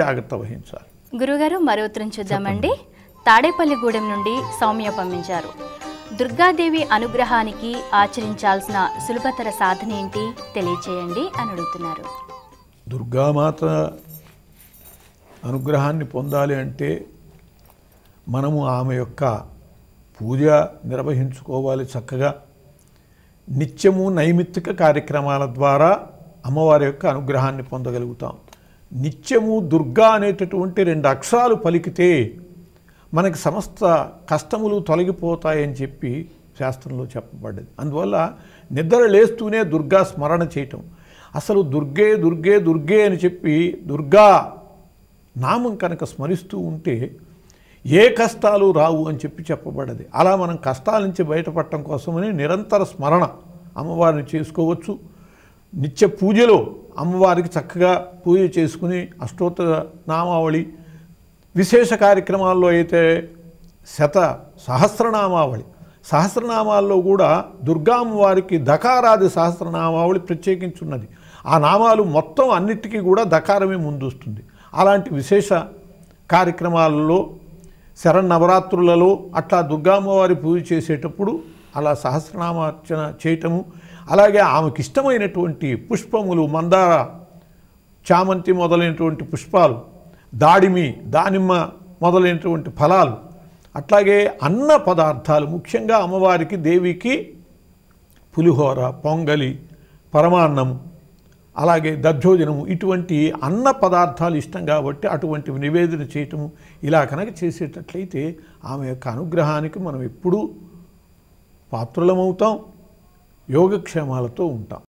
జాగ్రత్త వహించాలి గురుగారు మరో ఉత్తరం చూద్దామండి తాడేపల్లిగూడెం నుండి సౌమ్య పంపించారు దుర్గాదేవి అనుగ్రహానికి ఆచరించాల్సిన సులభతర సాధన ఏంటి తెలియచేయండి అని అడుగుతున్నారు దుర్గామాత అనుగ్రహాన్ని పొందాలి అంటే మనము ఆమె యొక్క పూజ నిర్వహించుకోవాలి చక్కగా నిత్యము నైమిత్తిక కార్యక్రమాల ద్వారా అమ్మవారి యొక్క అనుగ్రహాన్ని పొందగలుగుతాం నిత్యము దుర్గా అనేటటువంటి రెండు అక్షరాలు పలికితే మనకి సమస్త కష్టములు తొలగిపోతాయని చెప్పి శాస్త్రంలో చెప్పబడ్డది అందువల్ల నిద్ర లేస్తూనే దుర్గా స్మరణ చేయటం అసలు దుర్గే దుర్గే దుర్గే అని చెప్పి దుర్గా నామం కనుక స్మరిస్తూ ఉంటే ఏ కష్టాలు రావు అని చెప్పి చెప్పబడ్డది అలా మనం కష్టాల నుంచి బయటపడటం కోసమని నిరంతర స్మరణ అమ్మవారిని చేసుకోవచ్చు నిత్య పూజలో అమ్మవారికి చక్కగా పూజ చేసుకుని అష్టోత్తర నామావళి విశేష కార్యక్రమాల్లో అయితే శత సహస్రనామావళి సహస్రనామాల్లో కూడా దుర్గామ్మవారికి దకారాది సహస్రనామావళి ప్రత్యేకించున్నది ఆ నామాలు మొత్తం అన్నిటికీ కూడా దకారమే వస్తుంది అలాంటి విశేష కార్యక్రమాలలో నవరాత్రులలో అట్లా దుర్గామ్మవారి పూజ చేసేటప్పుడు అలా సహస్రనామార్చన చేయటము అలాగే ఆమెకి ఇష్టమైనటువంటి పుష్పములు మందార చామంతి మొదలైనటువంటి పుష్పాలు దాడిమి దానిమ్మ మొదలైనటువంటి ఫలాలు అట్లాగే అన్న పదార్థాలు ముఖ్యంగా అమ్మవారికి దేవికి పులిహోర పొంగలి పరమాన్నం అలాగే దద్దోజనము ఇటువంటి అన్న పదార్థాలు ఇష్టం కాబట్టి అటువంటివి నివేదన చేయటము ఇలా కనుక చేసేటట్లయితే ఆమె యొక్క అనుగ్రహానికి మనం ఎప్పుడూ పాత్రులమవుతాం యోగక్షేమాలతో ఉంటాం